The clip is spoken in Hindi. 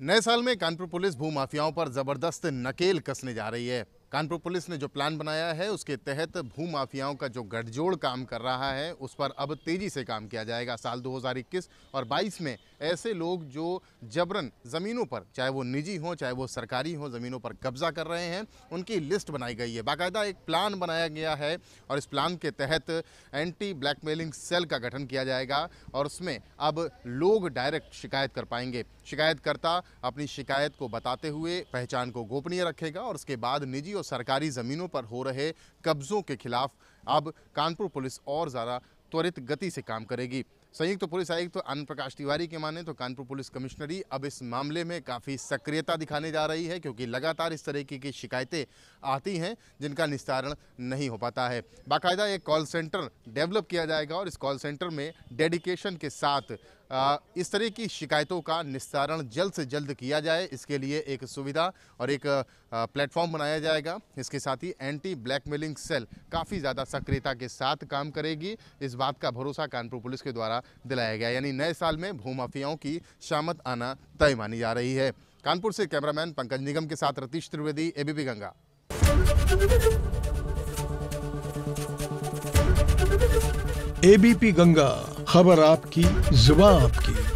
नए साल में कानपुर पुलिस भूमाफियाओं पर जबरदस्त नकेल कसने जा रही है कानपुर पुलिस ने जो प्लान बनाया है उसके तहत भू माफियाओं का जो गठजोड़ काम कर रहा है उस पर अब तेजी से काम किया जाएगा साल 2021 और 22 में ऐसे लोग जो जबरन ज़मीनों पर चाहे वो निजी हों चाहे वो सरकारी हों ज़मीनों पर कब्जा कर रहे हैं उनकी लिस्ट बनाई गई है बाकायदा एक प्लान बनाया गया है और इस प्लान के तहत एंटी ब्लैकमेलिंग सेल का गठन किया जाएगा और उसमें अब लोग डायरेक्ट शिकायत कर पाएंगे शिकायतकर्ता अपनी शिकायत को बताते हुए पहचान को गोपनीय रखेगा और उसके बाद निजी और सरकारी ज़मीनों पर हो रहे कब्ज़ों के खिलाफ अब कानपुर पुलिस और ज़्यादा त्वरित गति से काम करेगी संयुक्त तो पुलिस आयुक्त तो अन्न प्रकाश तिवारी के माने तो कानपुर पुलिस कमिश्नरी अब इस मामले में काफ़ी सक्रियता दिखाने जा रही है क्योंकि लगातार इस तरीके की शिकायतें आती हैं जिनका निस्तारण नहीं हो पाता है बाकायदा एक कॉल सेंटर डेवलप किया जाएगा और इस कॉल सेंटर में डेडिकेशन के साथ आ, इस तरह की शिकायतों का निस्तारण जल्द से जल्द किया जाए इसके लिए एक सुविधा और एक प्लेटफॉर्म बनाया जाएगा इसके साथ ही एंटी ब्लैकमेलिंग सेल काफ़ी ज़्यादा सक्रियता के साथ काम करेगी इस बात का भरोसा कानपुर पुलिस के द्वारा दिलाया गया यानी नए साल में भूमाफियाओं की शामत आना तय मानी जा रही है कानपुर से कैमरामैन पंकज निगम के साथ रतीश त्रिवेदी एबीपी गंगा एबीपी गंगा खबर आपकी जुबा आपकी